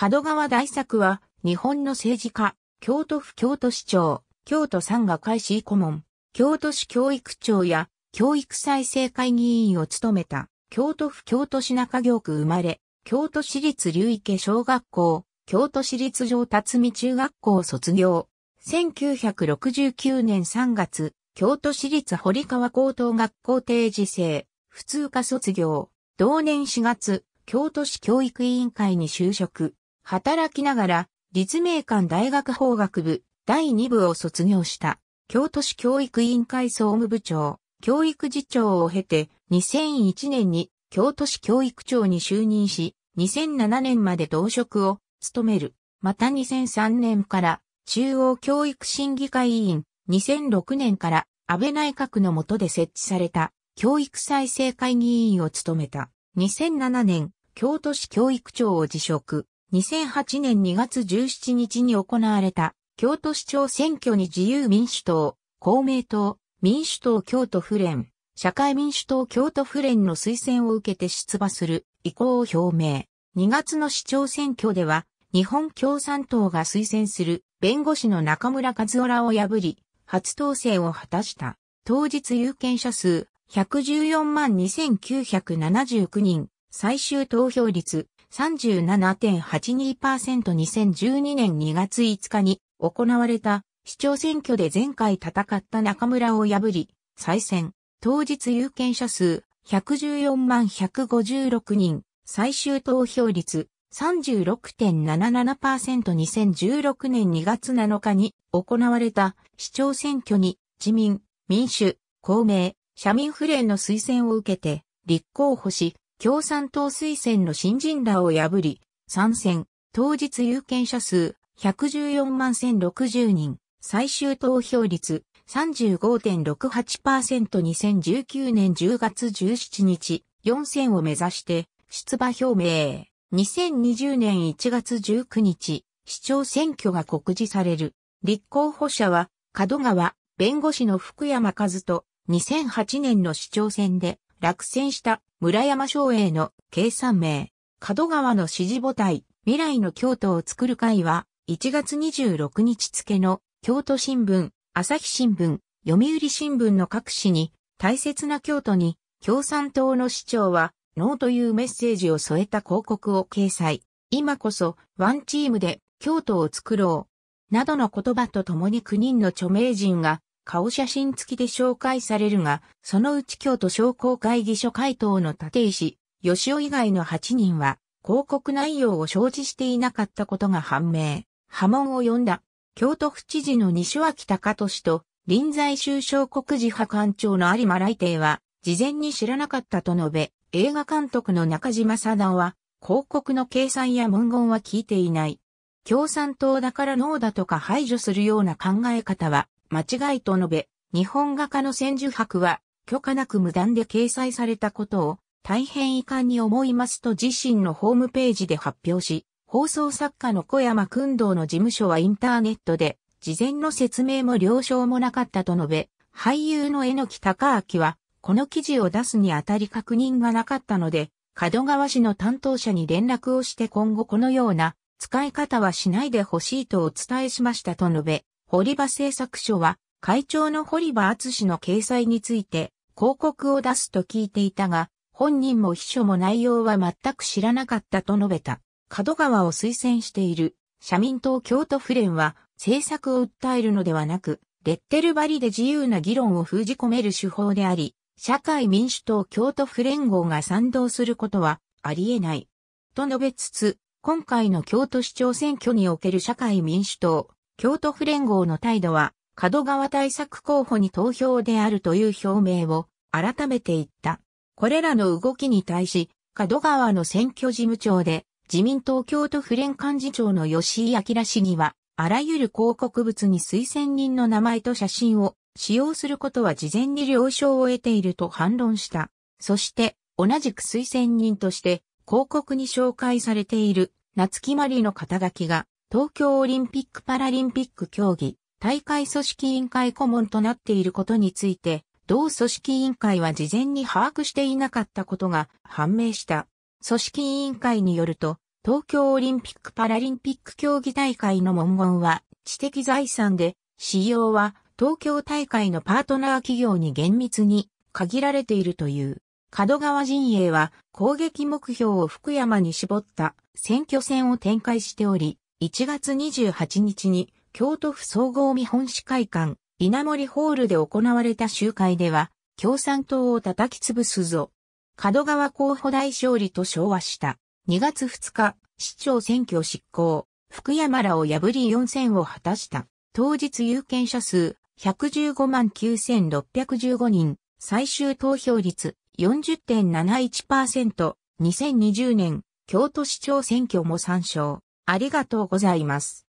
角川大作は、日本の政治家、京都府京都市長、京都産が会市顧問、京都市教育長や、教育再生会議員を務めた、京都府京都市中京区生まれ、京都市立流池小学校、京都市立上辰美中学校卒業。1969年3月、京都市立堀川高等学校定時制、普通科卒業。同年4月、京都市教育委員会に就職。働きながら、立命館大学法学部第2部を卒業した、京都市教育委員会総務部長、教育次長を経て、2001年に京都市教育長に就任し、2007年まで同職を務める。また2003年から中央教育審議会委員、2006年から安倍内閣の下で設置された教育再生会議委員を務めた。2007年、京都市教育長を辞職。2008年2月17日に行われた京都市長選挙に自由民主党、公明党、民主党京都府連、社会民主党京都府連の推薦を受けて出馬する意向を表明。2月の市長選挙では、日本共産党が推薦する弁護士の中村和夫らを破り、初当選を果たした。当日有権者数114万2979人、最終投票率 37.82%2012 年2月5日に行われた市長選挙で前回戦った中村を破り、再選。当日有権者数114万156人、最終投票率 36.77%2016 年2月7日に行われた市長選挙に自民、民主、公明、社民フ連の推薦を受けて立候補し、共産党推薦の新人らを破り、参戦、当日有権者数114万1060人、最終投票率 35.68%2019 年10月17日、4選を目指して出馬表明。2020年1月19日、市長選挙が告示される。立候補者は、角川、弁護士の福山和人、2008年の市長選で落選した村山省営の計算名、角川の支持母体、未来の京都を作る会は、1月26日付の京都新聞、朝日新聞、読売新聞の各紙に、大切な京都に、共産党の市長は、ノーというメッセージを添えた広告を掲載。今こそ、ワンチームで、京都を作ろう。などの言葉とともに9人の著名人が、顔写真付きで紹介されるが、そのうち京都商工会議所会頭の立石、吉尾以外の8人は、広告内容を承知していなかったことが判明。波紋を呼んだ。京都府知事の西脇隆俊と、臨在宗商国寺派官長の有馬来帝は、事前に知らなかったと述べ、映画監督の中島貞夫は、広告の掲載や文言は聞いていない。共産党だからノーだとか排除するような考え方は、間違いと述べ、日本画家の千住博は、許可なく無断で掲載されたことを、大変遺憾に思いますと自身のホームページで発表し、放送作家の小山君堂の事務所はインターネットで、事前の説明も了承もなかったと述べ、俳優の榎木隆明は、この記事を出すにあたり確認がなかったので、門川市の担当者に連絡をして今後このような使い方はしないでほしいとお伝えしましたと述べ、堀場製作所は、会長の堀場厚氏の掲載について、広告を出すと聞いていたが、本人も秘書も内容は全く知らなかったと述べた。角川を推薦している社民党京都府連は政策を訴えるのではなく、レッテル張りで自由な議論を封じ込める手法であり、社会民主党京都府連合が賛同することはありえない。と述べつつ、今回の京都市長選挙における社会民主党、京都府連合の態度は、角川対策候補に投票であるという表明を改めて言った。これらの動きに対し、角川の選挙事務長で、自民党京都府連幹事長の吉井明氏には、あらゆる広告物に推薦人の名前と写真を使用することは事前に了承を得ていると反論した。そして、同じく推薦人として、広告に紹介されている、夏木まりの肩書きが、東京オリンピック・パラリンピック競技大会組織委員会顧問となっていることについて、同組織委員会は事前に把握していなかったことが判明した。組織委員会によると、東京オリンピック・パラリンピック競技大会の文言は知的財産で、使用は東京大会のパートナー企業に厳密に限られているという。角川陣営は攻撃目標を福山に絞った選挙戦を展開しており、1月28日に京都府総合見本市会館稲森ホールで行われた集会では、共産党を叩き潰すぞ。角川候補大勝利と昭和した。2月2日、市長選挙執行、福山らを破り4選を果たした。当日有権者数115万9615人、最終投票率40.71%、2020年京都市長選挙も参照。ありがとうございます。